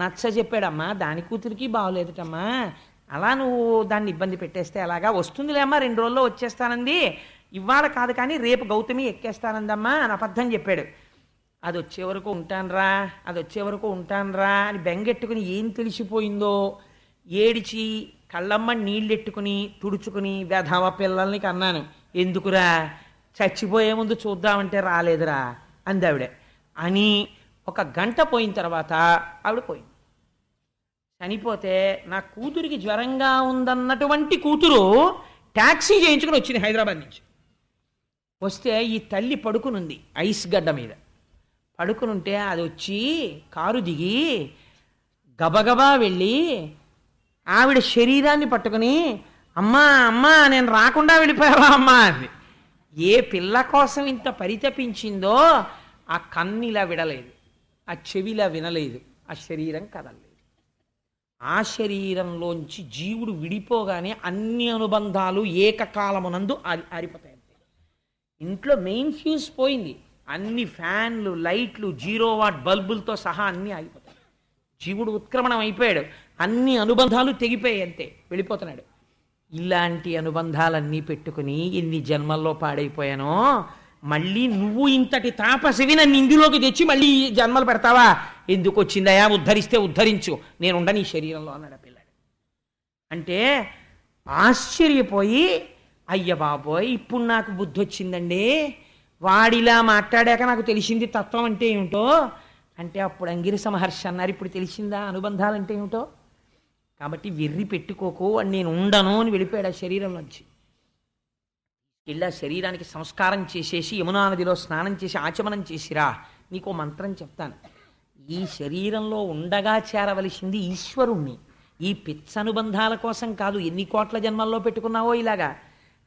నచ్చ చెప్పాడమ్మా దాని కూతురికి బాగోలేదుటమ్మా అలా నువ్వు దాన్ని ఇబ్బంది పెట్టేస్తే అలాగా వస్తుందిలేమ్మా రెండు రోజుల్లో వచ్చేస్తానంది ఇవాళ కాదు కానీ రేపు గౌతమి ఎక్కేస్తానందమ్మా అని అబద్ధం చెప్పాడు అది వచ్చే వరకు ఉంటానరా అది వచ్చే వరకు ఉంటానరా అని బెంగెట్టుకుని ఏం తెలిసిపోయిందో ఏడిచి కళ్ళమ్మ నీళ్ళెట్టుకుని తుడుచుకుని వ్యధవ పిల్లల్ని కన్నాను ఎందుకురా చచ్చిపోయే ముందు చూద్దామంటే రాలేదురా అందావిడ అని ఒక గంట పోయిన తర్వాత ఆవిడ పోయింది చనిపోతే నా కూతురికి జ్వరంగా ఉందన్నటువంటి కూతురు ట్యాక్సీ చేయించుకుని వచ్చింది హైదరాబాద్ నుంచి వస్తే ఈ తల్లి పడుకునుంది ఐస్ గడ్డ మీద పడుకునుంటే అది వచ్చి కారు దిగి గబగబా వెళ్ళి ఆవిడ శరీరాన్ని పట్టుకుని అమ్మా అమ్మా నేను రాకుండా వెళ్ళిపోయావా అమ్మా అంది ఏ పిల్ల కోసం ఇంత పరితపించిందో ఆ కన్ను ఇలా విడలేదు ఆ చెవిలా వినలేదు ఆ శరీరం కదలలేదు ఆ శరీరంలోంచి జీవుడు విడిపోగానే అన్ని అనుబంధాలు ఏకకాలమునందు ఆరిపోతాయి ఇంట్లో మెయిన్ ఫ్యూజ్ పోయింది అన్ని ఫ్యాన్లు లైట్లు జీరో వాట్ బల్బులతో సహా అన్నీ ఆగిపోతాయి జీవుడు ఉత్క్రమణం అయిపోయాడు అన్ని అనుబంధాలు తెగిపోయాయి అంతే వెళ్ళిపోతున్నాడు ఇలాంటి అనుబంధాలన్నీ పెట్టుకుని ఇన్ని జన్మల్లో పాడైపోయానో మళ్ళీ నువ్వు ఇంతటి తాపసివి నన్ను ఇందులోకి తెచ్చి మళ్ళీ జన్మలు పెడతావా ఎందుకు వచ్చిందయా ఉద్ధరిస్తే ఉద్ధరించు నేనుండ నీ శరీరంలో అన్నాడు పిల్లాడు అంటే ఆశ్చర్యపోయి అయ్య బాబోయ్ ఇప్పుడు నాకు బుద్ధి వచ్చిందండి వాడిలా మాట్లాడాక నాకు తెలిసింది తత్వం అంటే ఏమిటో అంటే అప్పుడు అంగిరి సమహర్షి అన్నారు ఇప్పుడు తెలిసిందా అనుబంధాలంటే ఏమిటో కాబట్టి వెర్రి పెట్టుకోకు అని నేను ఉండను అని వెళ్ళిపోయాడు ఆ శరీరం నుంచి ఇలా శరీరానికి సంస్కారం చేసేసి యమునా నదిలో స్నానం చేసి ఆచమనం చేసిరా నీకు మంత్రం చెప్తాను ఈ శరీరంలో ఉండగా చేరవలసింది ఈశ్వరుణ్ణి ఈ పిచ్చ అనుబంధాల కోసం కాదు ఎన్ని కోట్ల జన్మల్లో పెట్టుకున్నావో ఇలాగా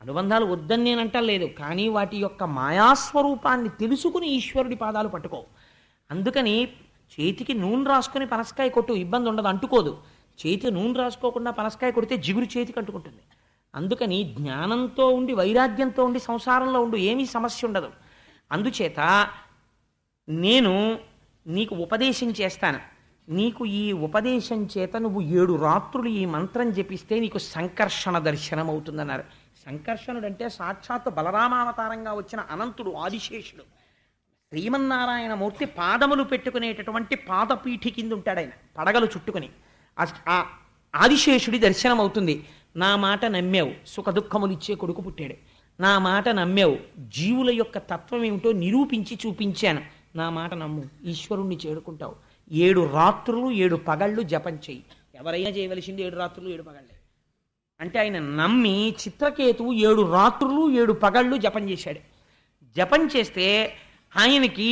అనుబంధాలు వద్దని నేను అంటలేదు కానీ వాటి యొక్క మాయాస్వరూపాన్ని తెలుసుకుని ఈశ్వరుడి పాదాలు పట్టుకో అందుకని చేతికి నూనె రాసుకుని పనసకాయ కొట్టు ఇబ్బంది ఉండదు అంటుకోదు చేతి నూనె రాసుకోకుండా పనసకాయ కొడితే జిగురు చేతికి అంటుకుంటుంది అందుకని జ్ఞానంతో ఉండి వైరాగ్యంతో ఉండి సంసారంలో ఉండు ఏమీ సమస్య ఉండదు అందుచేత నేను నీకు ఉపదేశం చేస్తాను నీకు ఈ ఉపదేశం చేత నువ్వు ఏడు రాత్రులు ఈ మంత్రం జపిస్తే నీకు సంకర్షణ దర్శనం అవుతుందన్నారు సంకర్షణుడంటే సాక్షాత్ బలరామావతారంగా వచ్చిన అనంతుడు ఆదిశేషుడు శ్రీమన్నారాయణ మూర్తి పాదములు పెట్టుకునేటటువంటి పాదపీఠి కింద ఉంటాడు ఆయన పడగలు చుట్టుకుని ఆ ఆదిశేషుడి దర్శనం అవుతుంది నా మాట నమ్మావు సుఖదుఖములిచ్చే కొడుకు పుట్టాడు నా మాట నమ్మేవు జీవుల యొక్క తత్వం ఏమిటో నిరూపించి చూపించాను నా మాట నమ్ము ఈశ్వరుణ్ణి చేరుకుంటావు ఏడు రాత్రులు ఏడు పగళ్ళు జపం చేయి ఎవరైనా చేయవలసింది ఏడు రాత్రులు ఏడు పగళ్ళే అంటే ఆయన నమ్మి చిత్రకేతు ఏడు రాత్రులు ఏడు పగళ్ళు జపం చేశాడు జపం చేస్తే ఆయనకి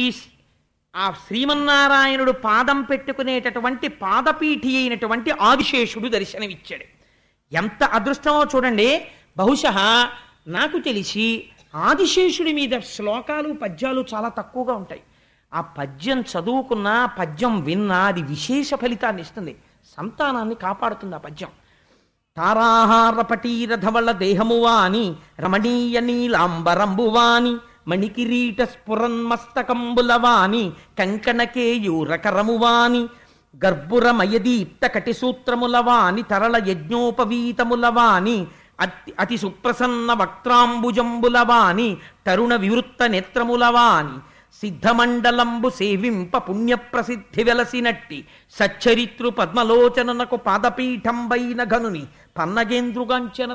ఆ శ్రీమన్నారాయణుడు పాదం పెట్టుకునేటటువంటి పాదపీఠి అయినటువంటి ఆదిశేషుడు దర్శనమిచ్చాడు ఎంత అదృష్టమో చూడండి బహుశ నాకు తెలిసి ఆదిశేషుడి మీద శ్లోకాలు పద్యాలు చాలా తక్కువగా ఉంటాయి ఆ పద్యం చదువుకున్నా పద్యం విన్నా అది విశేష ఫలితాన్ని ఇస్తుంది సంతానాన్ని కాపాడుతుంది ఆ పద్యం తారాహారపటీరథవళ దేహమువాని రమణీయ నీలాంబరంబువాని మణికిరీట స్ఫురన్మస్తకంబులవాని కంకణకేయూరకరమువాని గర్భురమయదీప్త కటిసూత్రములవాని తరళ యజ్ఞోపవీతములవాని అతి అతి సుప్రసన్న వక్త్రాంబుజంబులవాని తరుణ వివృత్త నేత్రములవాని సిద్ధమండలంబు సేవింప పుణ్యప్రసిద్ధి వెలసినట్టి సచ్చరిత్రు పద్మలోచననకు పాదపీఠంబైన ఘనుని పన్నగేంద్రుగాంచన